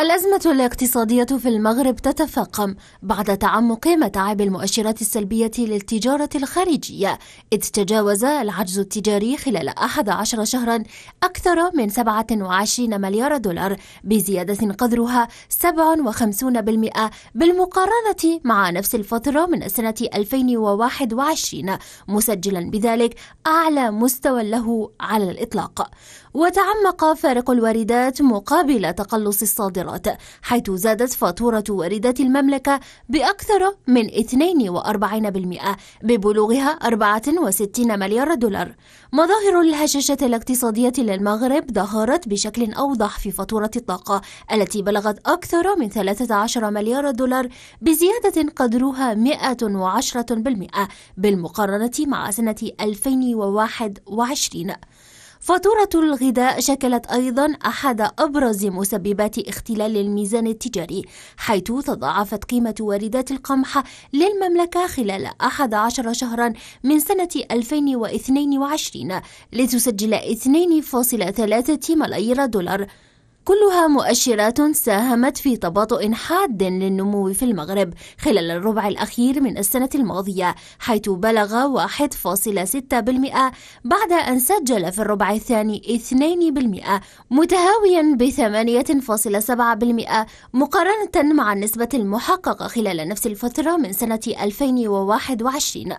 الأزمة الاقتصادية في المغرب تتفاقم بعد تعمق متاعب المؤشرات السلبية للتجارة الخارجية إذ تجاوز العجز التجاري خلال 11 شهرا أكثر من 27 مليار دولار بزيادة قدرها 57% بالمقارنة مع نفس الفترة من سنة 2021 مسجلا بذلك أعلى مستوى له على الإطلاق وتعمق فارق الواردات مقابل تقلص الصادرات الدولارات حيث زادت فاتورة واردات المملكة بأكثر من 42% ببلوغها 64 مليار دولار مظاهر الهشاشة الاقتصادية للمغرب ظهرت بشكل أوضح في فاتورة الطاقة التي بلغت أكثر من 13 مليار دولار بزيادة قدرها 110% بالمقارنة مع سنة 2021 فاتورة الغذاء شكلت أيضا أحد أبرز مسببات اختلال الميزان التجاري حيث تضاعفت قيمة واردات القمح للمملكة خلال 11 شهرا من سنة 2022 لتسجل 2.3 ملايير دولار كلها مؤشرات ساهمت في تباطؤ حاد للنمو في المغرب خلال الربع الأخير من السنة الماضية حيث بلغ 1.6% بعد أن سجل في الربع الثاني 2% متهاويا ب 8.7% مقارنة مع النسبة المحققة خلال نفس الفترة من سنة 2021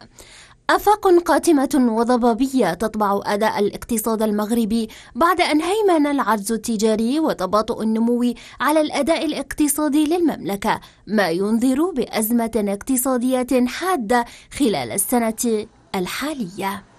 آفاق قاتمة وضبابية تطبع أداء الاقتصاد المغربي بعد أن هيمن العجز التجاري وتباطؤ النمو على الأداء الاقتصادي للمملكة ما ينذر بأزمة اقتصادية حادة خلال السنة الحالية